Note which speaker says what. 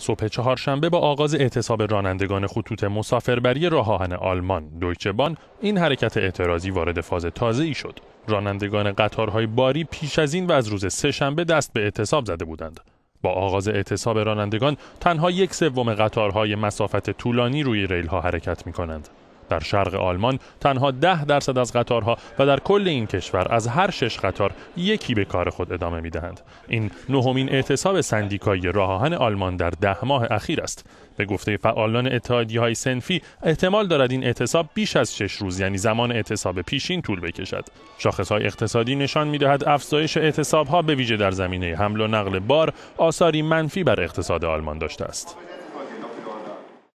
Speaker 1: صبح چهارشنبه با آغاز اعتصاب رانندگان خطوط مسافربری راه آهن آلمان دویچه بان این حرکت اعتراضی وارد فاز تازه ای شد رانندگان قطارهای باری پیش از این و از روز سهشنبه دست به اعتصاب زده بودند با آغاز اعتصاب رانندگان تنها یک سوم قطارهای مسافت طولانی روی ریلها حرکت می کنند. در شرق آلمان تنها ده درصد از قطارها و در کل این کشور از هر شش قطار یکی به کار خود ادامه می دهند. این نهمین اعتصاب سندیکایی راهان آلمان در ده ماه اخیر است. به گفته فعالان اتحادی های سنفی احتمال دارد این اعتصاب بیش از شش روز یعنی زمان اعتصاب پیشین طول بکشد شاخص های اقتصادی نشان می دهد افزایش اعتصاب ها به ویژه در زمینه حمل و نقل بار آثاری منفی بر اقتصاد آلمان داشته است